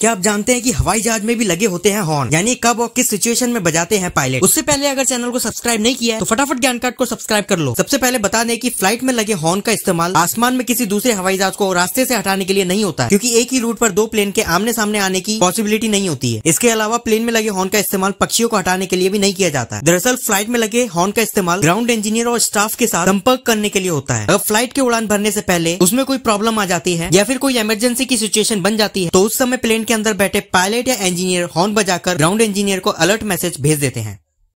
क्या आप जानते हैं कि हवाई जहाज में भी लगे होते हैं हॉर्न यानी कब और किस सिचुएशन में बजाते हैं पायलट उससे पहले अगर चैनल को सब्सक्राइब नहीं किया है तो फटाफट ज्ञान कार्ड को सब्सक्राइब कर लो सबसे पहले बता दें कि फ्लाइट में लगे हॉर्न का इस्तेमाल आसमान में किसी दूसरे हवाई जहाज को रास्ते से हटाने के लिए नहीं होता क्यूँकी एक ही रूट पर दो प्लेन के आमने सामने आने की पॉसिबिलिटी नहीं होती है इसके अलावा प्लेन में लगे हॉर्न का इस्तेमाल पक्षियों को हटाने के लिए भी नहीं किया जाता दरअसल फ्लाइट में लगे हॉर्न का इस्तेमाल ग्राउंड इंजीनियर और स्टाफ के साथ संपर्क करने के लिए होता है अगर फ्लाइट के उड़ान भरने से पहले उसमें कोई प्रॉब्लम आ जाती है या फिर कोई इमरजेंसी की सिचुएशन बन जाती है तो उस समय प्लेन के अंदर बैठे पायलट या इंजीनियर हॉर्न बजाकर ग्राउंड इंजीनियर को अलर्ट मैसेज भेज देते हैं